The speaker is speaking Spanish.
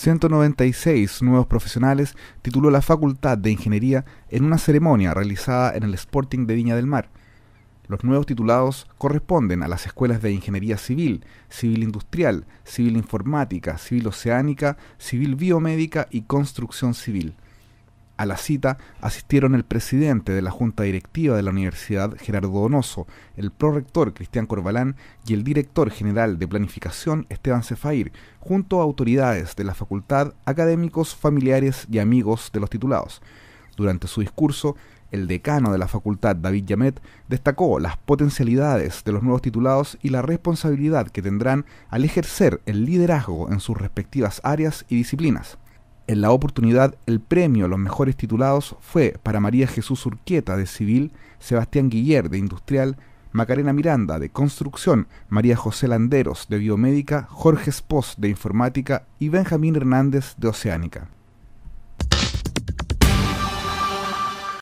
196 nuevos profesionales tituló la Facultad de Ingeniería en una ceremonia realizada en el Sporting de Viña del Mar. Los nuevos titulados corresponden a las escuelas de Ingeniería Civil, Civil Industrial, Civil Informática, Civil Oceánica, Civil Biomédica y Construcción Civil. A la cita asistieron el presidente de la Junta Directiva de la Universidad, Gerardo Donoso, el prorector Cristian Corbalán y el director general de Planificación, Esteban Cefair, junto a autoridades de la facultad, académicos, familiares y amigos de los titulados. Durante su discurso, el decano de la facultad, David Yamet, destacó las potencialidades de los nuevos titulados y la responsabilidad que tendrán al ejercer el liderazgo en sus respectivas áreas y disciplinas. En la oportunidad, el premio a los mejores titulados fue para María Jesús Urquieta de Civil, Sebastián Guiller de Industrial, Macarena Miranda de Construcción, María José Landeros de Biomédica, Jorge Espos de Informática y Benjamín Hernández de Oceánica.